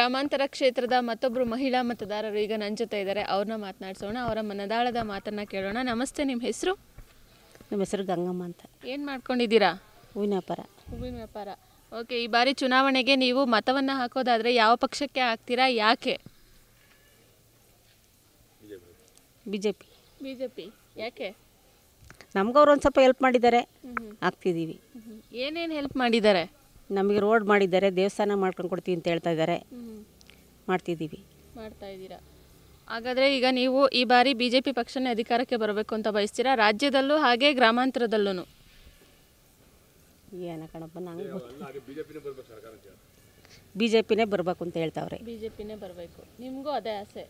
ಗ್ರಾಮಾಂತರ ಕ್ಷೇತ್ರದ ಮತ್ತೊಬ್ಬರು ಮಹಿಳಾ ಮತದಾರರು ಈಗ ನನ್ನ ಜೊತೆ ಇದ್ದಾರೆ ಅವ್ರನ್ನ ಮಾತನಾಡಿಸೋಣ ಅವರ ಮನದಾಳದ ಮಾತನ್ನ ಕೇಳೋಣ ನಮಸ್ತೆ ನಿಮ್ಮ ಹೆಸರು ನಿಮ್ಮ ಹೆಸರು ಗಂಗಮ್ಮ ಅಂತ ಏನು ಮಾಡ್ಕೊಂಡಿದ್ದೀರಾ ಹೂವಿನ ವ್ಯಾಪಾರ ಹೂವಿನ ವ್ಯಾಪಾರ ಓಕೆ ಈ ಬಾರಿ ಚುನಾವಣೆಗೆ ನೀವು ಮತವನ್ನು ಹಾಕೋದಾದರೆ ಯಾವ ಪಕ್ಷಕ್ಕೆ ಹಾಕ್ತೀರಾ ಯಾಕೆ B J P B J P ಯಾಕೆ ನಮ್ಗೆ ಅವ್ರು ಒಂದು ಸ್ವಲ್ಪ ಹೆಲ್ಪ್ ಮಾಡಿದ್ದಾರೆ ಹಾಕ್ತಿದ್ದೀವಿ ಏನೇನು ಹೆಲ್ಪ್ ಮಾಡಿದ್ದಾರೆ ನಮಗೆ ರೋಡ್ ಮಾಡಿದ್ದಾರೆ ದೇವಸ್ಥಾನ ಮಾಡ್ಕೊಂಡು ಕೊಡ್ತೀವಿ ಅಂತ ಹೇಳ್ತಾ ಇದ್ದಾರೆ ಮಾಡ್ತಿದ್ದೀವಿ ಮಾಡ್ತಾ ಇದ್ದೀರಾ ಹಾಗಾದರೆ ಈಗ ನೀವು ಈ ಬಾರಿ ಬಿ ಜೆ ಪಿ ಪಕ್ಷನೇ ಅಧಿಕಾರಕ್ಕೆ ಬರಬೇಕು ಅಂತ ಬಯಸ್ತೀರಾ ರಾಜ್ಯದಲ್ಲೂ ಹಾಗೆ ಗ್ರಾಮಾಂತರದಲ್ಲೂ ಏನ ಕಣಪ್ಪ ಬಿ ಜೆ ಪಿನೇ ಬರಬೇಕು ಅಂತ ಹೇಳ್ತಾವ್ರೆ ಬಿ ಜೆ ಪಿನೇ ಬರಬೇಕು ನಿಮಗೂ ಅದೇ ಆಸೆ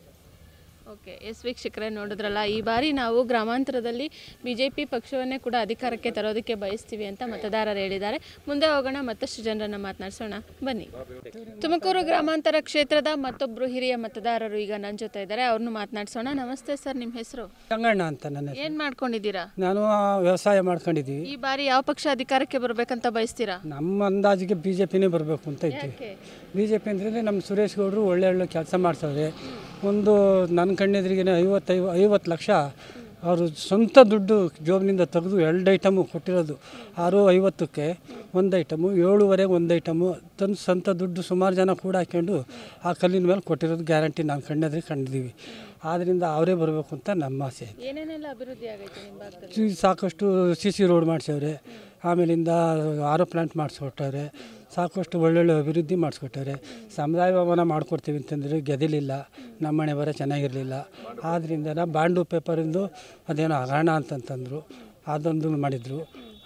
ಓಕೆ ಎಸ್ ವೀಕ್ಷಕರೇ ನೋಡಿದ್ರಲ್ಲ ಈ ಬಾರಿ ನಾವು ಗ್ರಾಮಾಂತರದಲ್ಲಿ ಬಿ ಜೆ ಪಿ ಪಕ್ಷವನ್ನೇ ಕೂಡ ಅಧಿಕಾರಕ್ಕೆ ತರೋದಕ್ಕೆ ಬಯಸ್ತೀವಿ ಅಂತ ಮತದಾರರು ಹೇಳಿದ್ದಾರೆ ಮುಂದೆ ಹೋಗೋಣ ಮತ್ತಷ್ಟು ಜನರನ್ನು ಮಾತನಾಡಿಸೋಣ ಬನ್ನಿ ತುಮಕೂರು ಗ್ರಾಮಾಂತರ ಕ್ಷೇತ್ರದ ಮತ್ತೊಬ್ಬರು ಹಿರಿಯ ಮತದಾರರು ಈಗ ನನ್ನ ಜೊತೆ ಇದ್ದಾರೆ ಅವ್ರನ್ನು ಮಾತನಾಡಿಸೋಣ ನಮಸ್ತೆ ಸರ್ ನಿಮ್ಮ ಹೆಸರು ಗಂಗಣ್ಣ ಅಂತ ನನ್ನ ಏನು ಮಾಡ್ಕೊಂಡಿದ್ದೀರಾ ನಾನು ವ್ಯವಸಾಯ ಮಾಡ್ಕೊಂಡಿದ್ದೀವಿ ಈ ಬಾರಿ ಯಾವ ಪಕ್ಷ ಅಧಿಕಾರಕ್ಕೆ ಬರಬೇಕಂತ ಬಯಸ್ತೀರಾ ನಮ್ಮ ಅಂದಾಜಿಗೆ ಬಿ ಜೆ ಪಿನೇ ಬರಬೇಕು ಅಂತ ಇದ್ದೀವಿ ಬಿ ಜೆ ಪಿ ಅಂದ್ರೆ ನಮ್ಮ ಸುರೇಶ್ ಗೌಡರು ಒಳ್ಳೆ ಒಳ್ಳೆ ಕೆಲಸ ಮಾಡ್ತಾರೆ ಒಂದು ನನ್ನ ಕಣ್ಣೆದ್ರಿಗೆ ಐವತ್ತೈವ ಐವತ್ತು ಲಕ್ಷ ಅವರು ಸ್ವಂತ ದುಡ್ಡು ಜೋಬ್ನಿಂದ ತೆಗೆದು ಎರಡು ಐಟಮು ಕೊಟ್ಟಿರೋದು ಆರು ಐವತ್ತಕ್ಕೆ ಒಂದು ಐಟಮು ಏಳುವರೆಗೆ ಒಂದು ಐಟಮು ತಂದು ಸ್ವಂತ ದುಡ್ಡು ಸುಮಾರು ಜನ ಕೂಡ ಹಾಕ್ಕೊಂಡು ಆ ಕಲ್ಲಿನ ಮೇಲೆ ಕೊಟ್ಟಿರೋದು ಗ್ಯಾರಂಟಿ ನಾನು ಕಣ್ಣೆದ್ರಿಗೆ ಕಂಡಿದ್ದೀವಿ ಆದ್ದರಿಂದ ಅವರೇ ಬರಬೇಕು ಅಂತ ನಮ್ಮ ಆಸೆ ಅಭಿವೃದ್ಧಿ ಸಾಕಷ್ಟು ಸಿ ಸಿ ರೋಡ್ ಮಾಡಿಸವ್ರೆ ಆಮೇಲಿಂದ ಆರೋ ಪ್ಲಾಂಟ್ ಮಾಡಿಸ್ಕೊಟ್ಟವ್ರೆ ಸಾಕಷ್ಟು ಒಳ್ಳೊಳ್ಳೆ ಅಭಿವೃದ್ಧಿ ಮಾಡಿಸ್ಕೊಟ್ಟವ್ರೆ ಸಮುದಾಯ ಭವನ ಮಾಡ್ಕೊಡ್ತೀವಿ ಅಂತಂದರೆ ಗೆದಲಿಲ್ಲ ಮನೆ ಬರೋ ಚೆನ್ನಾಗಿರಲಿಲ್ಲ ಆದ್ದರಿಂದ ನಾವು ಬಾಂಡು ಪೇಪರಿಂದು ಅದೇನೋ ಹಗರಣ ಅಂತಂತಂದರು ಅದೊಂದು ಮಾಡಿದರು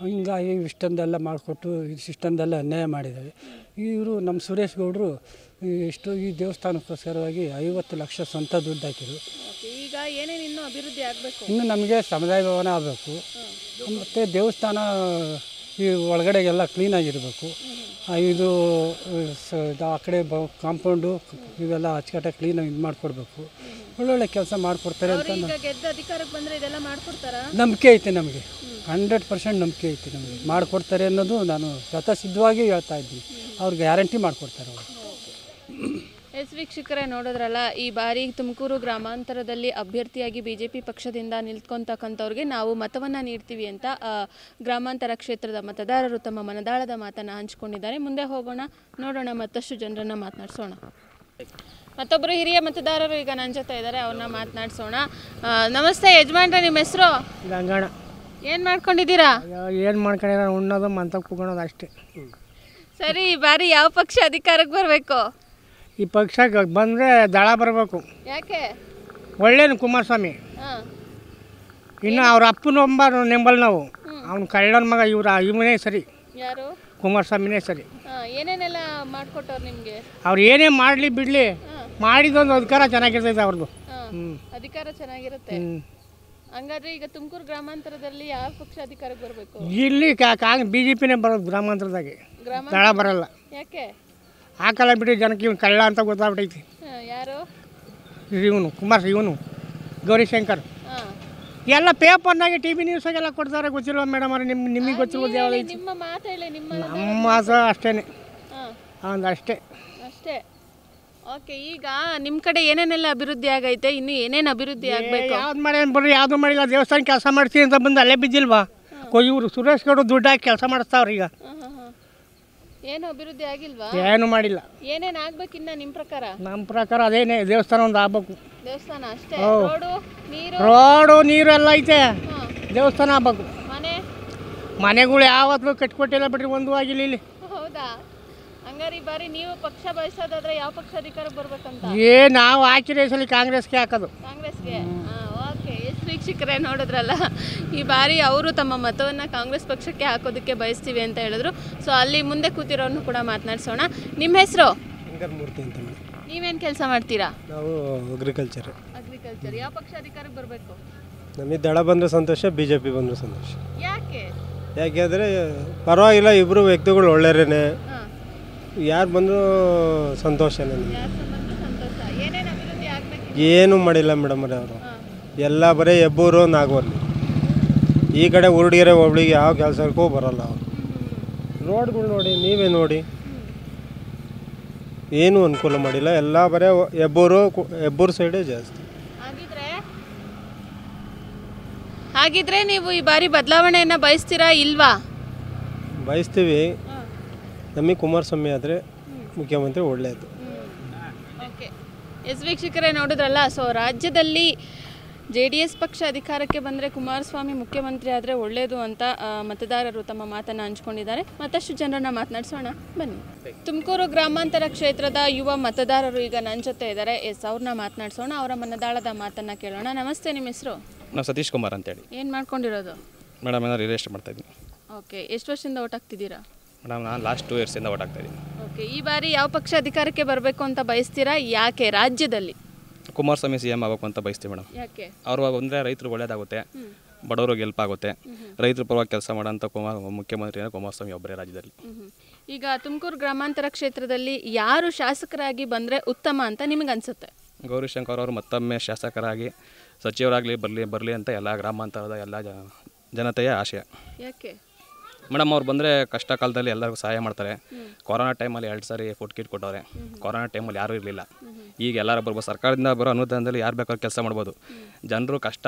ಹಿಂಗಾಗಿ ಇಷ್ಟೊಂದೆಲ್ಲ ಮಾಡಿಕೊಟ್ಟು ಇಷ್ಟೊಂದೆಲ್ಲ ಅನ್ಯಾಯ ಮಾಡಿದ್ದಾರೆ ಇವರು ನಮ್ಮ ಸುರೇಶ್ ಗೌಡರು ಇಷ್ಟು ಈ ದೇವಸ್ಥಾನಕ್ಕೋಸ್ಕರವಾಗಿ ಐವತ್ತು ಲಕ್ಷ ಸ್ವಂತ ದುಡ್ಡು ಹಾಕಿರು ಈಗ ಏನೇನು ಇನ್ನೂ ಅಭಿವೃದ್ಧಿ ಆಗಬೇಕು ಇನ್ನು ನಮಗೆ ಸಮುದಾಯ ಭವನ ಆಗಬೇಕು ಮತ್ತು ದೇವಸ್ಥಾನ ಈ ಒಳಗಡೆಗೆಲ್ಲ ಕ್ಲೀನಾಗಿರಬೇಕು ಇದು ಆ ಕಡೆ ಬ ಕಾಂಪೌಂಡು ಇವೆಲ್ಲ ಅಚ್ಚುಕಟ್ಟಾಗಿ ಕ್ಲೀನಾಗಿ ಇದು ಮಾಡಿಕೊಡ್ಬೇಕು ಒಳ್ಳೊಳ್ಳೆ ಕೆಲಸ ಮಾಡಿಕೊಡ್ತಾರೆ ಅಂತ ನಂಬಿಕೆ ಐತೆ ನಮಗೆ ಹಂಡ್ರೆಡ್ ಪರ್ಸೆಂಟ್ ನಂಬಿಕೆ ಐತೆ ನಮಗೆ ಮಾಡಿಕೊಡ್ತಾರೆ ಅನ್ನೋದು ನಾನು ಸಿದ್ಧವಾಗಿ ಹೇಳ್ತಾ ಇದ್ದೀನಿ ಅವ್ರು ಗ್ಯಾರಂಟಿ ಮಾಡಿಕೊಡ್ತಾರೆ ಅವರು ಎಸ್ ವೀಕ್ಷಕರೇ ನೋಡಿದ್ರಲ್ಲ ಈ ಬಾರಿ ತುಮಕೂರು ಗ್ರಾಮಾಂತರದಲ್ಲಿ ಅಭ್ಯರ್ಥಿಯಾಗಿ ಬಿ ಜೆ ಪಿ ಪಕ್ಷದಿಂದ ನಿಲ್ತ್ಕೊಂತಕ್ಕಂಥವ್ರಿಗೆ ನಾವು ಮತವನ್ನು ನೀಡ್ತೀವಿ ಅಂತ ಗ್ರಾಮಾಂತರ ಕ್ಷೇತ್ರದ ಮತದಾರರು ತಮ್ಮ ಮನದಾಳದ ಮಾತನ್ನು ಹಂಚಿಕೊಂಡಿದ್ದಾರೆ ಮುಂದೆ ಹೋಗೋಣ ನೋಡೋಣ ಮತ್ತಷ್ಟು ಜನರನ್ನು ಮಾತನಾಡಿಸೋಣ ಮತ್ತೊಬ್ಬರು ಹಿರಿಯ ಮತದಾರರು ಈಗ ನನ್ನ ಜೊತೆ ಇದ್ದಾರೆ ಅವ್ರನ್ನ ಮಾತನಾಡಿಸೋಣ ನಮಸ್ತೆ ಯಜಮಾನ್ರ ನಿಮ್ಮ ಹೆಸರು ಗಂಗಣ ಏನು ಮಾಡ್ಕೊಂಡಿದ್ದೀರಾ ಏನು ಮಾಡ್ಕೊಂಡಿರೋ ಉಣ್ಣೋದು ಮಂತ ಕೂಗೋದು ಅಷ್ಟೇ ಸರಿ ಈ ಬಾರಿ ಯಾವ ಪಕ್ಷ ಅಧಿಕಾರಕ್ಕೆ ಬರಬೇಕು ಈ ಪಕ್ಷಕ್ಕೆ ಬಂದರೆ ದಳ ಬರಬೇಕು ಯಾಕೆ ಒಳ್ಳೇನು ಕುಮಾರಸ್ವಾಮಿ ಇನ್ನು ಅವ್ರ ಅಪ್ಪನೊಬ್ಬ ನೆಂಬಲ್ ನಾವು ಅವ್ನ ಕಳ್ಳನ ಮಗ ಇವ್ರ ಇವನೇ ಸರಿ ಯಾರು ಕುಮಾರಸ್ವಾಮಿನೇ ಸರಿ ಏನೇನೆಲ್ಲ ಮಾಡ್ಕೊಟ್ಟವ್ರು ನಿಮಗೆ ಅವ್ರು ಏನೇ ಮಾಡಲಿ ಬಿಡಲಿ ಮಾಡಿದೊಂದು ಅಧಿಕಾರ ಚೆನ್ನಾಗಿರ್ತೈತೆ ಅವ್ರದ್ದು ಅಧಿಕಾರ ಚೆನ್ನಾಗಿರುತ್ತೆ ಹಂಗಾದ್ರೆ ಈಗ ತುಮಕೂರು ಗ್ರಾಮಾಂತರದಲ್ಲಿ ಯಾವ ಪಕ್ಷ ಅಧಿಕಾರಕ್ಕೆ ಬರಬೇಕು ಇಲ್ಲಿ ಕಾಂಗ್ರೆಸ್ ಬಿ ಜೆ ಪಿನೇ ಬರೋದು ಗ್ರಾಮಾಂತರದಾಗೆ ದಳ ಬರಲ್ಲ ಯಾಕೆ ಹಾಕಲ್ಲ ಬಿಟ್ಟು ಜನಕ್ಕೆ ಇವನು ಕಳ್ಳ ಅಂತ ಗೊತ್ತಾಗ್ಬಿಟ್ಟೈತಿ ಯಾರು ಇವನು ಕುಮಾರ್ ಇವನು ಗೌರಿಶಂಕರ್ ಎಲ್ಲ ಪೇಪರ್ನಾಗೆ ಟಿ ವಿ ನ್ಯೂಸಾಗೆಲ್ಲ ಕೊಡ್ತಾರೆ ಗೊತ್ತಿಲ್ಲ ಮೇಡಮ್ ಅವ್ರೆ ನಿಮ್ಗೆ ನಿಮಗೆ ಗೊತ್ತಿರೋದು ಯಾವ್ದು ನಿಮ್ಮ ಮಾತು ನಮ್ಮ ಅಷ್ಟೇ ಒಂದು ಅಷ್ಟೇ ಅಷ್ಟೇ ಓಕೆ ಈಗ ನಿಮ್ಮ ಕಡೆ ಏನೇನೆಲ್ಲ ಅಭಿವೃದ್ಧಿ ಆಗೈತೆ ಇನ್ನು ಏನೇನು ಅಭಿವೃದ್ಧಿ ಆಗಬೇಕು ಯಾವ್ದು ಮಾಡಿ ಬರ್ರಿ ಯಾವುದು ಮಾಡಿಲ್ಲ ದೇವಸ್ಥಾನ ಕೆಲಸ ಮಾಡ್ತೀನಿ ಅಂತ ಬಂದು ಅಲ್ಲೇ ಬಿದ್ದಿಲ್ವಾ ಇವರು ಸುರೇಶ್ ಗೌಡರು ದುಡ್ಡು ಹಾಕಿ ಕೆಲಸ ಮಾಡಿಸ್ತಾವ್ರೀಗ ಈಗ ಏನು ಅಭಿವೃದ್ಧಿ ಆಗಿಲ್ವಾ ಏನು ಮಾಡಿಲ್ಲ ಏನೇನ್ ಇನ್ನ ನಿಮ್ಮ ಪ್ರಕಾರ ನಮ್ಮ ಪ್ರಕಾರ ಅದೇನೇ ದೇವಸ್ಥಾನ ಒಂದು ಆಗ್ಬೇಕು ದೇವಸ್ಥಾನ ಅಷ್ಟೇ ರೋಡು ನೀರು ರೋಡು ನೀರು ಎಲ್ಲ ಐತೆ ದೇವಸ್ಥಾನ ಆಗ್ಬೇಕು ಮನೆ ಮನೆಗಳು ಯಾವತ್ತು ಕಟ್ಕೊಟ್ಟಿಲ್ಲ ಬಿಡ್ರಿ ಒಂದು ಆಗಿಲ್ಲ ಇಲ್ಲಿ ಹೌದಾ ಹಂಗಾರಿ ಬಾರಿ ನೀವು ಪಕ್ಷ ಬಯಸೋದಾದ್ರೆ ಯಾವ ಪಕ್ಷ ಅಧಿಕಾರ ಬರ್ಬೇಕಂತ ಏ ನಾವು ಹಾಕಿರೋ ಸಲ ಕಾಂಗ್ರೆಸ್ಗೆ ಹಾಕೋದು ಕಾಂಗ್ರೆಸ್ಗೆ ವೀಕ್ಷಕರೇ ನೋಡಿದ್ರಲ್ಲ ಈ ಬಾರಿ ಅವರು ತಮ್ಮ ಮತವನ್ನು ಕಾಂಗ್ರೆಸ್ ಪಕ್ಷಕ್ಕೆ ಹಾಕೋದಕ್ಕೆ ಬಯಸ್ತೀವಿ ಅಂತ ಹೇಳಿದ್ರು ಸೊ ಅಲ್ಲಿ ಮುಂದೆ ಕೂತಿರೋನು ಕೂಡ ಮಾತನಾಡಿಸೋಣ ನಿಮ್ಮ ಹೆಸರು ಮೂರ್ತಿ ಅಂತ ನೀವೇನು ಕೆಲಸ ಮಾಡ್ತೀರಾ ನಾವು ಅಗ್ರಿಕಲ್ಚರ್ ಅಗ್ರಿಕಲ್ಚರ್ ಯಾವ ಪಕ್ಷ ಅಧಿಕಾರಕ್ಕೆ ಬರಬೇಕು ನಮಗೆ ದಳ ಬಂದರೂ ಸಂತೋಷ ಬಿ ಜೆ ಪಿ ಸಂತೋಷ ಯಾಕೆ ಯಾಕೆಂದ್ರೆ ಪರವಾಗಿಲ್ಲ ಇಬ್ಬರು ವ್ಯಕ್ತಿಗಳು ಒಳ್ಳೆಯರೇನೆ ಯಾರು ಬಂದರೂ ಸಂತೋಷ ಸಂತೋಷನೇ ಏನು ಮಾಡಿಲ್ಲ ಮೇಡಮ್ ಅವರು ಎಲ್ಲ ಬರೀ ಹೆಬ್ಬೂರು ನಾಗವಲ್ಲಿ ಈ ಕಡೆ ಉರುಡಿಗೆರೆ ಒಬ್ಳಿಗೆ ಯಾವ ಕೆಲಸಕ್ಕೂ ಬರಲ್ಲ ಅವರು ರೋಡ್ಗಳು ನೋಡಿ ನೀವೇ ನೋಡಿ ಏನು ಅನುಕೂಲ ಮಾಡಿಲ್ಲ ಎಲ್ಲ ಬರೀ ಹೆಬ್ಬೂರು ಹೆಬ್ಬೂರು ಸೈಡೇ ಜಾಸ್ತಿ ಹಾಗಿದ್ರೆ ಹಾಗಿದ್ರೆ ನೀವು ಈ ಬಾರಿ ಬದಲಾವಣೆಯನ್ನು ಬಯಸ್ತೀರಾ ಇಲ್ವಾ ಬಯಸ್ತೀವಿ ನಮಗೆ ಕುಮಾರಸ್ವಾಮಿ ಆದರೆ ಮುಖ್ಯಮಂತ್ರಿ ಒಳ್ಳೆಯದು ಎಸ್ ವೀಕ್ಷಕರೇ ನೋಡಿದ್ರಲ್ಲ ಸೊ ರಾಜ್ಯದಲ್ಲಿ ಜೆ ಡಿ ಎಸ್ ಪಕ್ಷ ಅಧಿಕಾರಕ್ಕೆ ಬಂದರೆ ಕುಮಾರಸ್ವಾಮಿ ಮುಖ್ಯಮಂತ್ರಿ ಆದರೆ ಒಳ್ಳೆಯದು ಅಂತ ಮತದಾರರು ತಮ್ಮ ಮಾತನ್ನು ಹಂಚ್ಕೊಂಡಿದ್ದಾರೆ ಮತ್ತಷ್ಟು ಜನರನ್ನ ಮಾತನಾಡಿಸೋಣ ಬನ್ನಿ ತುಮಕೂರು ಗ್ರಾಮಾಂತರ ಕ್ಷೇತ್ರದ ಯುವ ಮತದಾರರು ಈಗ ನನ್ನ ಜೊತೆ ಇದ್ದಾರೆ ಎಸ್ ಅವ್ರನ್ನ ಮಾತನಾಡಿಸೋಣ ಅವರ ಮನದಾಳದ ಮಾತನ್ನು ಕೇಳೋಣ ನಮಸ್ತೆ ನಿಮ್ಮ ಹೆಸರು ನಾವು ಸತೀಶ್ ಕುಮಾರ್ ಅಂತೇಳಿ ಏನು ಮಾಡ್ಕೊಂಡಿರೋದು ಮೇಡಮ್ ಏನಾದ್ರು ರಿಜಿಸ್ಟರ್ ಮಾಡ್ತಾ ಇದ್ದೀನಿ ಓಕೆ ಎಷ್ಟು ವರ್ಷದಿಂದ ಓಟ್ ಹಾಕ್ತಿದ್ದೀರಾ ಮೇಡಮ್ ನಾನು ಲಾಸ್ಟ್ ಟೂ ಇಯರ್ಸಿಂದ ಓಟ್ ಇದ್ದೀನಿ ಓಕೆ ಈ ಬಾರಿ ಯಾವ ಪಕ್ಷ ಅಧಿಕಾರಕ್ಕೆ ಬರಬೇಕು ಅಂತ ಬಯಸ್ತೀರಾ ಯಾಕೆ ರಾಜ್ಯದಲ್ಲಿ ಕುಮಾರಸ್ವಾಮಿ ಸಿ ಎಮ್ ಆಗಬೇಕು ಅಂತ ಬಯಸ್ತೀವಿ ಮೇಡಮ್ ಯಾಕೆ ಅವ್ರು ಅಂದರೆ ರೈತರು ಒಳ್ಳೇದಾಗುತ್ತೆ ಬಡವ್ರಿಗೆ ಹೆಲ್ಪ್ ಆಗುತ್ತೆ ರೈತರ ಪರವಾಗಿ ಕೆಲಸ ಮಾಡೋಂಥ ಕುಮಾರ್ ಮುಖ್ಯಮಂತ್ರಿ ಕುಮಾರಸ್ವಾಮಿ ಒಬ್ಬರೇ ರಾಜ್ಯದಲ್ಲಿ ಈಗ ತುಮಕೂರು ಗ್ರಾಮಾಂತರ ಕ್ಷೇತ್ರದಲ್ಲಿ ಯಾರು ಶಾಸಕರಾಗಿ ಬಂದರೆ ಉತ್ತಮ ಅಂತ ನಿಮಗೆ ಅನಿಸುತ್ತೆ ಗೌರಿಶಂಕರ್ ಅವರು ಮತ್ತೊಮ್ಮೆ ಶಾಸಕರಾಗಿ ಸಚಿವರಾಗಲಿ ಬರಲಿ ಬರಲಿ ಅಂತ ಎಲ್ಲ ಗ್ರಾಮಾಂತರದ ಎಲ್ಲ ಜನತೆಯ ಆಶಯ ಯಾಕೆ ಮೇಡಮ್ ಅವ್ರು ಬಂದರೆ ಕಷ್ಟ ಕಾಲದಲ್ಲಿ ಎಲ್ಲರಿಗೂ ಸಹಾಯ ಮಾಡ್ತಾರೆ ಕೊರೋನಾ ಟೈಮಲ್ಲಿ ಎರಡು ಸಾರಿ ಫುಡ್ ಕಿಟ್ ಕೊಟ್ಟವ್ರೆ ಕೊರೋನಾ ಟೈಮಲ್ಲಿ ಯಾರೂ ಇರಲಿಲ್ಲ ಈಗ ಎಲ್ಲರೂ ಬರ್ಬೋದು ಸರ್ಕಾರದಿಂದ ಬರೋ ಅನುದಾನದಲ್ಲಿ ಯಾರು ಬೇಕಾದ್ರೂ ಕೆಲಸ ಮಾಡ್ಬೋದು ಜನರು ಕಷ್ಟ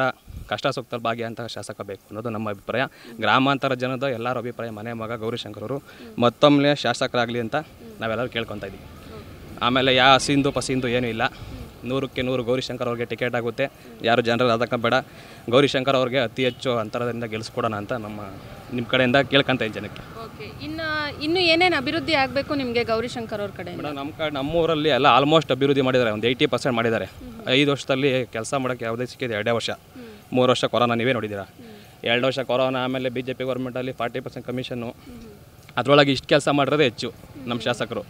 ಕಷ್ಟ ಭಾಗ್ಯ ಭಾಗಿಯಾದಂತಹ ಶಾಸಕ ಬೇಕು ಅನ್ನೋದು ನಮ್ಮ ಅಭಿಪ್ರಾಯ ಗ್ರಾಮಾಂತರ ಜನದ ಎಲ್ಲರ ಅಭಿಪ್ರಾಯ ಮನೆ ಮಗ ಅವರು ಮತ್ತೊಮ್ಮೆ ಶಾಸಕರಾಗಲಿ ಅಂತ ನಾವೆಲ್ಲರೂ ಕೇಳ್ಕೊತಾ ಇದ್ದೀವಿ ಆಮೇಲೆ ಯಾ ಹಸಿಂದು ಪಸಿಂದು ಏನೂ ಇಲ್ಲ ನೂರಕ್ಕೆ ನೂರು ಗೌರಿಶಂಕರ್ ಅವ್ರಿಗೆ ಟಿಕೆಟ್ ಆಗುತ್ತೆ ಯಾರು ಜನರಲ್ ಅದಕ್ಕೆ ಬೇಡ ಗೌರಿಶಂಕರ್ ಅವ್ರಿಗೆ ಅತಿ ಹೆಚ್ಚು ಅಂತರದಿಂದ ಗೆಲ್ಸ್ಕೊಡೋಣ ಅಂತ ನಮ್ಮ ನಿಮ್ಮ ಕಡೆಯಿಂದ ಕೇಳ್ಕೊಂತ ಜನಕ್ಕೆ ಓಕೆ ಇನ್ನು ಇನ್ನು ಏನೇನು ಅಭಿವೃದ್ಧಿ ಆಗಬೇಕು ನಿಮಗೆ ಗೌರಿಶಂಕರ್ ಅವ್ರ ಕಡೆ ಮೇಡಮ್ ನಮ್ಮ ಕಡೆ ನಮ್ಮೂರಲ್ಲಿ ಎಲ್ಲ ಆಲ್ಮೋಸ್ಟ್ ಅಭಿವೃದ್ಧಿ ಮಾಡಿದ್ದಾರೆ ಒಂದು ಏಯ್ಟಿ ಪರ್ಸೆಂಟ್ ಮಾಡಿದ್ದಾರೆ ಐದು ವರ್ಷದಲ್ಲಿ ಕೆಲಸ ಮಾಡೋಕ್ಕೆ ಯಾವುದೇ ಸಿಕ್ಕಿದೆ ಎರಡೇ ವರ್ಷ ಮೂರು ವರ್ಷ ಕೊರೋನಾ ನೀವೇ ನೋಡಿದ್ದೀರ ಎರಡು ವರ್ಷ ಕೊರೋನಾ ಆಮೇಲೆ ಬಿ ಜೆ ಪಿ ಗೌರ್ಮೆಂಟಲ್ಲಿ ಫಾರ್ಟಿ ಪರ್ಸೆಂಟ್ ಕಮಿಷನ್ನು ಅದರೊಳಗೆ ಇಷ್ಟು ಕೆಲಸ ಮಾಡಿರೋದೇ ಹೆಚ್ಚು ನಮ್ಮ ಶಾಸಕರು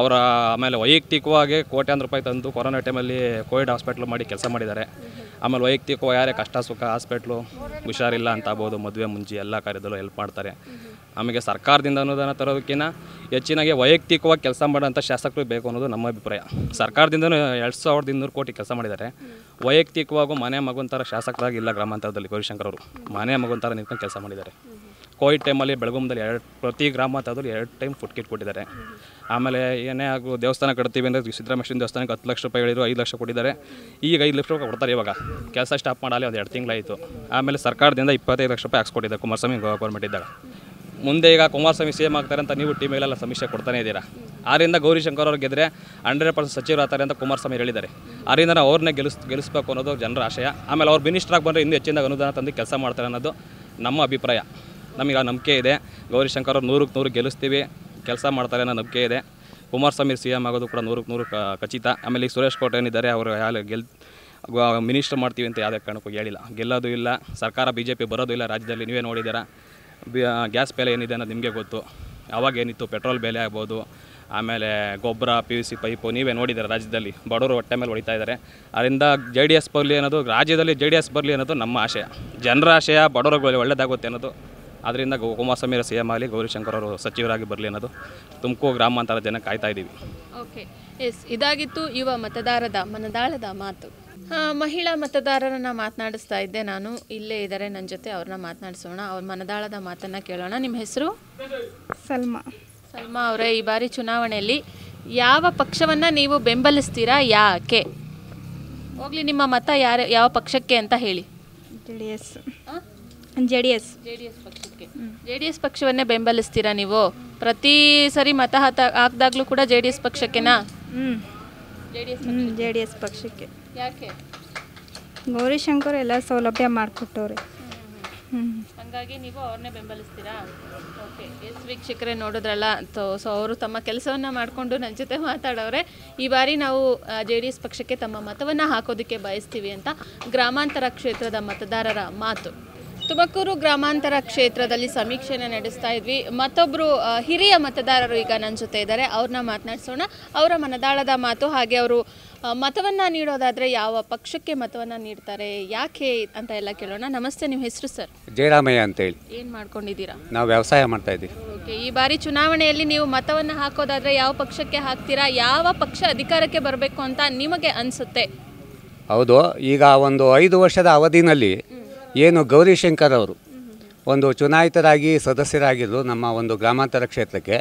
ಅವರ ಆಮೇಲೆ ವೈಯಕ್ತಿಕವಾಗಿ ಕೋಟ್ಯಾಂತರ ರೂಪಾಯಿ ತಂದು ಕೊರೋನಾ ಟೈಮಲ್ಲಿ ಕೋವಿಡ್ ಹಾಸ್ಪಿಟ್ಲ್ ಮಾಡಿ ಕೆಲಸ ಮಾಡಿದ್ದಾರೆ ಆಮೇಲೆ ವೈಯಕ್ತಿಕವಾಗಿ ಯಾರೇ ಕಷ್ಟ ಸುಖ ಹಾಸ್ಪಿಟ್ಲು ಹುಷಾರಿಲ್ಲ ಅಂತ ಆಗ್ಬೋದು ಮದುವೆ ಮುಂಜಿ ಎಲ್ಲ ಕಾರ್ಯದಲ್ಲೂ ಹೆಲ್ಪ್ ಮಾಡ್ತಾರೆ ಆಮೇಲೆ ಸರ್ಕಾರದಿಂದ ಅನುದಾನ ತರೋದಕ್ಕಿಂತ ಹೆಚ್ಚಿನಾಗೆ ವೈಯಕ್ತಿಕವಾಗಿ ಕೆಲಸ ಮಾಡೋಂಥ ಶಾಸಕರು ಬೇಕು ಅನ್ನೋದು ನಮ್ಮ ಅಭಿಪ್ರಾಯ ಸರ್ಕಾರದಿಂದ ಎರಡು ಸಾವಿರದ ಇನ್ನೂರು ಕೋಟಿ ಕೆಲಸ ಮಾಡಿದ್ದಾರೆ ವೈಯಕ್ತಿಕವಾಗೂ ಮನೆ ಶಾಸಕರಾಗಿ ಶಾಸಕರಾಗಿಲ್ಲ ಗ್ರಾಮಾಂತರದಲ್ಲಿ ಗೌರಿಶಂಕರ್ ಅವರು ಮನೆ ಮಗುವಂಥರ ನಿಂತ್ಕೊಂಡು ಕೆಲಸ ಮಾಡಿದ್ದಾರೆ ಕೋವಿಡ್ ಟೈಮಲ್ಲಿ ಬೆಳಗುಂಬದಲ್ಲಿ ಎರಡು ಪ್ರತಿ ಗ್ರಾಮ ತಾದ್ರು ಎರಡು ಟೈಮ್ ಫುಡ್ ಕಿಟ್ ಕೊಟ್ಟಿದ್ದಾರೆ ಆಮೇಲೆ ಏನೇ ಆಗೋ ದೇವಸ್ಥಾನ ಕಟ್ತೀವಿ ಅಂದರೆ ಸಿದ್ದರಾಮೇಶ್ವರ ದೇವಸ್ಥಾನಕ್ಕೆ ಹತ್ತು ಲಕ್ಷ ರೂಪಾಯಿ ಹೇಳಿದ್ರು ಐದು ಲಕ್ಷ ಕೊಟ್ಟಿದ್ದಾರೆ ಈಗ ಐದು ಲಕ್ಷ ರೂಪಾಯಿ ಕೊಡ್ತಾರೆ ಇವಾಗ ಕೆಲಸ ಸ್ಟಾಪ್ ಮಾಡಲಿ ಒಂದು ಎರಡು ತಿಂಗಳಾಯಿತು ಆಮೇಲೆ ಸರ್ಕಾರದಿಂದ ಇಪ್ಪತ್ತೈದು ಲಕ್ಷ ರೂಪಾಯಿ ಕೊಟ್ಟಿದ್ದಾರೆ ಕುಮಾರಸ್ವಾಮಿ ಗೌರ್ಮೆಂಟ್ ಇದ್ದಾಗ ಮುಂದೆ ಈಗ ಕುಮಾರಸ್ವಾಮಿ ಸೇಮ್ ಆಗ್ತಾರೆ ಅಂತ ನೀವು ಟೀಮ್ ಎಲ್ಲ ಸಮೀಕ್ಷೆ ಕೊಡ್ತಾನೆ ಇದ್ದೀರಾ ಆರಿಂದ ಗೌರಿಶಂಕರ್ ಅವ್ರು ಗೆದ್ದರೆ ಹಂಡ್ರೆಡ್ ಪರ್ಸೆಂಟ್ ಸಚಿವರು ಆಗ್ತಾರೆ ಅಂತ ಕುಮಾರಸ್ವಾಮಿ ಹೇಳಿದ್ದಾರೆ ಆರಿಂದ ನಾವು ಅವ್ರನ್ನೇ ಗೆಲ್ಲಿಸ್ ಗೆಲ್ಲಿಸ್ಬೇಕು ಅನ್ನೋದು ಜನರ ಆಶಯ ಆಮೇಲೆ ಅವ್ರು ಮಿನಿಸ್ಟ್ರಾಗಿ ಬಂದರೆ ಇನ್ನೂ ಹೆಚ್ಚಿನ ಅನುದಾನ ತಂದು ಕೆಲಸ ಮಾಡ್ತಾರೆ ಅನ್ನೋದು ನಮ್ಮ ಅಭಿಪ್ರಾಯ ನಮಗೆ ಆ ನಂಬಿಕೆ ಇದೆ ಗೌರಿಶಂಕರ್ ಅವ್ರು ನೂರಕ್ಕೆ ನೂರು ಗೆಲ್ಲಿಸ್ತೀವಿ ಕೆಲಸ ಮಾಡ್ತಾರೆ ಅನ್ನೋ ನಂಬಿಕೆ ಇದೆ ಕುಮಾರಸ್ವಾಮಿ ಸಿ ಎಮ್ ಆಗೋದು ಕೂಡ ನೂರಕ್ಕೆ ನೂರು ಖಚಿತ ಆಮೇಲೆ ಈಗ ಸುರೇಶ್ ಕೋಟೆ ಏನಿದ್ದಾರೆ ಅವರು ಯಾರು ಗೆಲ್ ಮಿನಿಸ್ಟರ್ ಮಾಡ್ತೀವಿ ಅಂತ ಯಾವುದೇ ಕಾರಣಕ್ಕೂ ಹೇಳಿಲ್ಲ ಗೆಲ್ಲೋದು ಇಲ್ಲ ಸರ್ಕಾರ ಬಿ ಜೆ ಪಿ ಬರೋದು ಇಲ್ಲ ರಾಜ್ಯದಲ್ಲಿ ನೀವೇ ನೋಡಿದ್ದೀರಾ ಗ್ಯಾಸ್ ಬೆಲೆ ಏನಿದೆ ಅನ್ನೋದು ನಿಮಗೆ ಗೊತ್ತು ಆವಾಗ ಏನಿತ್ತು ಪೆಟ್ರೋಲ್ ಬೆಲೆ ಆಗ್ಬೋದು ಆಮೇಲೆ ಗೊಬ್ಬರ ಪಿ ಯು ಸಿ ಪೈಪು ನೀವೇ ನೋಡಿದ್ದಾರೆ ರಾಜ್ಯದಲ್ಲಿ ಬಡವರು ಹೊಟ್ಟೆ ಮೇಲೆ ಹೊಡಿತಾ ಇದ್ದಾರೆ ಅದರಿಂದ ಜೆ ಡಿ ಎಸ್ ಬರಲಿ ಅನ್ನೋದು ರಾಜ್ಯದಲ್ಲಿ ಜೆ ಡಿ ಎಸ್ ಬರಲಿ ಅನ್ನೋದು ನಮ್ಮ ಆಶಯ ಜನರ ಆಶಯ ಬಡವ್ರಿಗೆ ಒಳ್ಳೆಯದಾಗುತ್ತೆ ಅನ್ನೋದು ಅದರಿಂದ ಕುಮಾರಸ್ವಾಮಿ ಸಿ ಎಂ ಆಗಲಿ ಗೌರಿಶಂಕರ್ ಅವರು ಸಚಿವರಾಗಿ ಬರಲಿ ಅನ್ನೋದು ತುಮಕೂರು ಗ್ರಾಮಾಂತರ ಜನ ಕಾಯ್ತಾ ಇದ್ದೀವಿ ಓಕೆ ಎಸ್ ಇದಾಗಿತ್ತು ಯುವ ಮತದಾರದ ಮನದಾಳದ ಮಾತು ಮಹಿಳಾ ಮತದಾರರನ್ನ ಮಾತನಾಡಿಸ್ತಾ ಇದ್ದೆ ನಾನು ಇಲ್ಲೇ ಇದ್ದಾರೆ ನನ್ನ ಜೊತೆ ಅವ್ರನ್ನ ಮಾತನಾಡಿಸೋಣ ಅವ್ರ ಮನದಾಳದ ಮಾತನ್ನು ಕೇಳೋಣ ನಿಮ್ಮ ಹೆಸರು ಸಲ್ಮಾ ಸಲ್ಮಾ ಅವರೇ ಈ ಬಾರಿ ಚುನಾವಣೆಯಲ್ಲಿ ಯಾವ ಪಕ್ಷವನ್ನು ನೀವು ಬೆಂಬಲಿಸ್ತೀರಾ ಯಾಕೆ ಹೋಗ್ಲಿ ನಿಮ್ಮ ಮತ ಯಾರ ಯಾವ ಪಕ್ಷಕ್ಕೆ ಅಂತ ಹೇಳಿ J D S J D S J D S ಪಕ್ಷ ಓಕೆ ಜೆ ಡಿ ಎಸ್ ಪಕ್ಷವನ್ನೇ ಬೆಂಬಲಿಸ್ತೀರಾ ನೀವು ಪ್ರತಿ ಸರಿ ಮತ ಹಾತ ಹಾಕ್ದಾಗ್ಲೂ ಕೂಡ ಜೆ ಡಿ ಎಸ್ ಪಕ್ಷಕ್ಕೆನಾ ಜೆ ಡಿ ಎಸ್ ಪಕ್ಷಕ್ಕೆ ಯಾಕೆ ಗೌರಿಶಂಕರ್ ಎಲ್ಲ ಸೌಲಭ್ಯ ಮಾಡಿಕೊಟ್ಟವ್ರೆ ಹ್ಞೂ ನೀವು ಅವ್ರನ್ನೇ ಬೆಂಬಲಿಸ್ತೀರಾ ಓಕೆ ಎಸ್ ವೀಕ್ಷಕರೇ ನೋಡಿದ್ರಲ್ಲ ಸೊ ಅವರು ತಮ್ಮ ಕೆಲಸವನ್ನ ಮಾಡಿಕೊಂಡು ನನ್ನ ಜೊತೆ ಮಾತಾಡೋರೆ ಈ ಬಾರಿ ನಾವು ಜೆ ಡಿ ಎಸ್ ಪಕ್ಷಕ್ಕೆ ತಮ್ಮ ಮತವನ್ನು ಹಾಕೋದಕ್ಕೆ ಬಯಸ್ತೀವಿ ಅಂತ ಗ್ರಾಮಾಂತರ ಕ್ಷೇತ್ರದ ಮತದಾರರ ಮಾತು ತುಮಕೂರು ಗ್ರಾಮಾಂತರ ಕ್ಷೇತ್ರದಲ್ಲಿ ಸಮೀಕ್ಷೆನ ನಡೆಸ್ತಾ ಇದ್ವಿ ಮತ್ತೊಬ್ಬರು ಹಿರಿಯ ಮತದಾರರು ಈಗ ನನ್ನ ಜೊತೆ ಇದ್ದಾರೆ ಅವ್ರನ್ನ ಮಾತನಾಡಿಸೋಣ ಅವರ ಮನದಾಳದ ಮಾತು ಹಾಗೆ ಅವರು ಮತವನ್ನು ನೀಡೋದಾದರೆ ಯಾವ ಪಕ್ಷಕ್ಕೆ ಮತವನ್ನು ನೀಡ್ತಾರೆ ಯಾಕೆ ಅಂತ ಎಲ್ಲ ಕೇಳೋಣ ನಮಸ್ತೆ ನಿಮ್ಮ ಹೆಸರು ಸರ್ ಜಯರಾಮಯ್ಯ ಹೇಳಿ ಏನು ಮಾಡ್ಕೊಂಡಿದ್ದೀರಾ ನಾವು ವ್ಯವಸಾಯ ಮಾಡ್ತಾ ಇದ್ದೀವಿ ಓಕೆ ಈ ಬಾರಿ ಚುನಾವಣೆಯಲ್ಲಿ ನೀವು ಮತವನ್ನು ಹಾಕೋದಾದರೆ ಯಾವ ಪಕ್ಷಕ್ಕೆ ಹಾಕ್ತೀರಾ ಯಾವ ಪಕ್ಷ ಅಧಿಕಾರಕ್ಕೆ ಬರಬೇಕು ಅಂತ ನಿಮಗೆ ಅನಿಸುತ್ತೆ ಹೌದು ಈಗ ಒಂದು ಐದು ವರ್ಷದ ಅವಧಿನಲ್ಲಿ ಏನು ಗೌರಿಶಂಕರ್ ಅವರು ಒಂದು ಚುನಾಯಿತರಾಗಿ ಸದಸ್ಯರಾಗಿದ್ದರು ನಮ್ಮ ಒಂದು ಗ್ರಾಮಾಂತರ ಕ್ಷೇತ್ರಕ್ಕೆ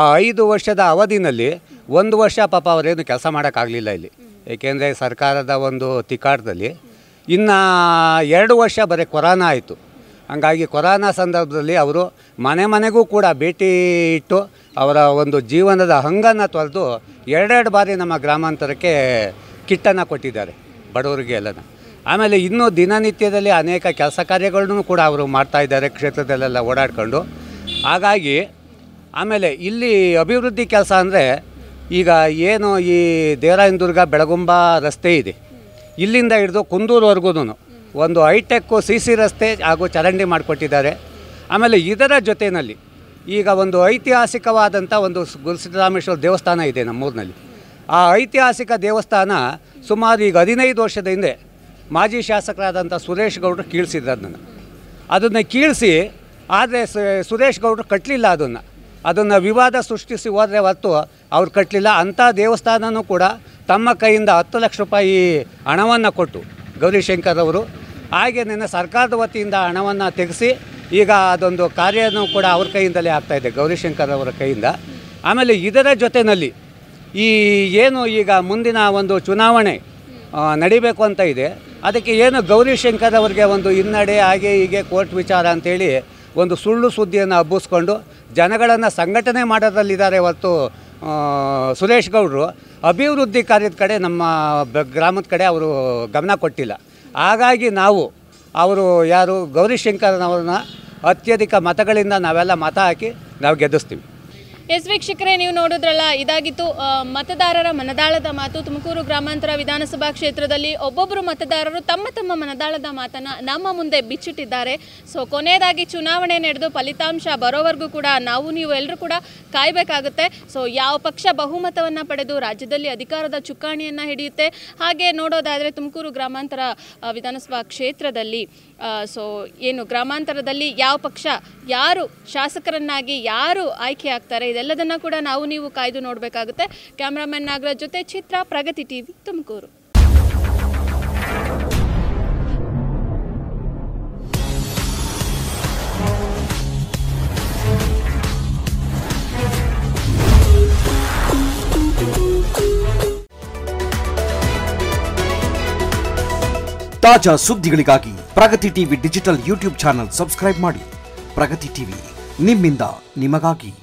ಆ ಐದು ವರ್ಷದ ಅವಧಿನಲ್ಲಿ ಒಂದು ವರ್ಷ ಪಾಪ ಅವರೇನು ಕೆಲಸ ಮಾಡೋಕ್ಕಾಗಲಿಲ್ಲ ಇಲ್ಲಿ ಏಕೆಂದರೆ ಸರ್ಕಾರದ ಒಂದು ತಿಕ್ಕಾಟದಲ್ಲಿ ಇನ್ನು ಎರಡು ವರ್ಷ ಬರೀ ಕೊರೋನಾ ಆಯಿತು ಹಾಗಾಗಿ ಕೊರೋನಾ ಸಂದರ್ಭದಲ್ಲಿ ಅವರು ಮನೆ ಮನೆಗೂ ಕೂಡ ಭೇಟಿ ಇಟ್ಟು ಅವರ ಒಂದು ಜೀವನದ ಹಂಗನ್ನು ತೊರೆದು ಎರಡೆರಡು ಬಾರಿ ನಮ್ಮ ಗ್ರಾಮಾಂತರಕ್ಕೆ ಕಿಟ್ಟನ್ನು ಕೊಟ್ಟಿದ್ದಾರೆ ಬಡವರಿಗೆ ಎಲ್ಲನ ಆಮೇಲೆ ಇನ್ನೂ ದಿನನಿತ್ಯದಲ್ಲಿ ಅನೇಕ ಕೆಲಸ ಕಾರ್ಯಗಳನ್ನೂ ಕೂಡ ಅವರು ಮಾಡ್ತಾ ಇದ್ದಾರೆ ಕ್ಷೇತ್ರದಲ್ಲೆಲ್ಲ ಓಡಾಡ್ಕೊಂಡು ಹಾಗಾಗಿ ಆಮೇಲೆ ಇಲ್ಲಿ ಅಭಿವೃದ್ಧಿ ಕೆಲಸ ಅಂದರೆ ಈಗ ಏನು ಈ ದೇವರಾಯನದುರ್ಗ ಬೆಳಗುಂಬ ರಸ್ತೆ ಇದೆ ಇಲ್ಲಿಂದ ಹಿಡಿದು ಕುಂದೂರುವರೆಗೂ ಒಂದು ಹೈಟೆಕ್ ಸಿ ಸಿ ರಸ್ತೆ ಹಾಗೂ ಚರಂಡಿ ಮಾಡಿಕೊಟ್ಟಿದ್ದಾರೆ ಆಮೇಲೆ ಇದರ ಜೊತೆಯಲ್ಲಿ ಈಗ ಒಂದು ಐತಿಹಾಸಿಕವಾದಂಥ ಒಂದು ಗುರುಸಿದ್ದರಾಮೇಶ್ವರ ದೇವಸ್ಥಾನ ಇದೆ ನಮ್ಮೂರಿನಲ್ಲಿ ಆ ಐತಿಹಾಸಿಕ ದೇವಸ್ಥಾನ ಸುಮಾರು ಈಗ ಹದಿನೈದು ವರ್ಷದ ಹಿಂದೆ ಮಾಜಿ ಶಾಸಕರಾದಂಥ ಸುರೇಶ್ ಗೌಡರು ಕೀಳಿಸಿದ್ರು ಅದನ್ನು ಅದನ್ನು ಕೀಳಿಸಿ ಆದರೆ ಸುರೇಶ್ ಗೌಡರು ಕಟ್ಟಲಿಲ್ಲ ಅದನ್ನು ಅದನ್ನು ವಿವಾದ ಸೃಷ್ಟಿಸಿ ಹೋದರೆ ಹೊತ್ತು ಅವ್ರು ಕಟ್ಟಲಿಲ್ಲ ಅಂಥ ದೇವಸ್ಥಾನವೂ ಕೂಡ ತಮ್ಮ ಕೈಯಿಂದ ಹತ್ತು ಲಕ್ಷ ರೂಪಾಯಿ ಹಣವನ್ನು ಕೊಟ್ಟು ಗೌರಿಶಂಕರ್ ಅವರು ಹಾಗೆ ನಿನ್ನೆ ಸರ್ಕಾರದ ವತಿಯಿಂದ ಹಣವನ್ನು ತೆಗೆಸಿ ಈಗ ಅದೊಂದು ಕಾರ್ಯನೂ ಕೂಡ ಅವ್ರ ಕೈಯಿಂದಲೇ ಆಗ್ತಾಯಿದೆ ಗೌರಿಶಂಕರ್ ಅವರ ಕೈಯಿಂದ ಆಮೇಲೆ ಇದರ ಜೊತೆಯಲ್ಲಿ ಈ ಏನು ಈಗ ಮುಂದಿನ ಒಂದು ಚುನಾವಣೆ ನಡಿಬೇಕು ಅಂತ ಇದೆ ಅದಕ್ಕೆ ಏನು ಗೌರಿ ಶಂಕರ್ ಅವರಿಗೆ ಒಂದು ಹಿನ್ನಡೆ ಹಾಗೆ ಹೀಗೆ ಕೋರ್ಟ್ ವಿಚಾರ ಅಂತೇಳಿ ಒಂದು ಸುಳ್ಳು ಸುದ್ದಿಯನ್ನು ಹಬ್ಬಿಸ್ಕೊಂಡು ಜನಗಳನ್ನು ಸಂಘಟನೆ ಮಾಡೋದಲ್ಲಿದ್ದಾರೆ ಇವತ್ತು ಸುರೇಶ್ ಗೌಡರು ಅಭಿವೃದ್ಧಿ ಕಾರ್ಯದ ಕಡೆ ನಮ್ಮ ಗ್ರಾಮದ ಕಡೆ ಅವರು ಗಮನ ಕೊಟ್ಟಿಲ್ಲ ಹಾಗಾಗಿ ನಾವು ಅವರು ಯಾರು ಗೌರಿಶಂಕರ್ನವ್ರನ್ನ ಅತ್ಯಧಿಕ ಮತಗಳಿಂದ ನಾವೆಲ್ಲ ಮತ ಹಾಕಿ ನಾವು ಗೆದ್ದಿಸ್ತೀವಿ ಎಸ್ ವೀಕ್ಷಕರೇ ನೀವು ನೋಡಿದ್ರಲ್ಲ ಇದಾಗಿತ್ತು ಮತದಾರರ ಮನದಾಳದ ಮಾತು ತುಮಕೂರು ಗ್ರಾಮಾಂತರ ವಿಧಾನಸಭಾ ಕ್ಷೇತ್ರದಲ್ಲಿ ಒಬ್ಬೊಬ್ಬರು ಮತದಾರರು ತಮ್ಮ ತಮ್ಮ ಮನದಾಳದ ಮಾತನ್ನು ನಮ್ಮ ಮುಂದೆ ಬಿಚ್ಚಿಟ್ಟಿದ್ದಾರೆ ಸೊ ಕೊನೆಯದಾಗಿ ಚುನಾವಣೆ ನಡೆದು ಫಲಿತಾಂಶ ಬರೋವರೆಗೂ ಕೂಡ ನಾವು ನೀವು ಎಲ್ಲರೂ ಕೂಡ ಕಾಯಬೇಕಾಗುತ್ತೆ ಸೊ ಯಾವ ಪಕ್ಷ ಬಹುಮತವನ್ನು ಪಡೆದು ರಾಜ್ಯದಲ್ಲಿ ಅಧಿಕಾರದ ಚುಕ್ಕಾಣಿಯನ್ನು ಹಿಡಿಯುತ್ತೆ ಹಾಗೆ ನೋಡೋದಾದರೆ ತುಮಕೂರು ಗ್ರಾಮಾಂತರ ವಿಧಾನಸಭಾ ಕ್ಷೇತ್ರದಲ್ಲಿ ಸೊ ಏನು ಗ್ರಾಮಾಂತರದಲ್ಲಿ ಯಾವ ಪಕ್ಷ ಯಾರು ಶಾಸಕರನ್ನಾಗಿ ಯಾರು ಆಯ್ಕೆ ಆಗ್ತಾರೆ ಎಲ್ಲದನ್ನ ಕೂಡ ನಾವು ನೀವು ಕಾಯ್ದು ನೋಡಬೇಕಾಗುತ್ತೆ ಕ್ಯಾಮ್ರಾಮನ್ ನಾಗರಾಜ್ ಜೊತೆ ಚಿತ್ರ ಪ್ರಗತಿ ಟಿವಿ ತುಮಕೂರು ತಾಜಾ ಸುದ್ದಿಗಳಿಗಾಗಿ Pragati TV digital YouTube channel subscribe ಮಾಡಿ ಪ್ರಗತಿ ಟಿವಿ ನಿಮ್ಮಿಂದ ನಿಮಗಾಗಿ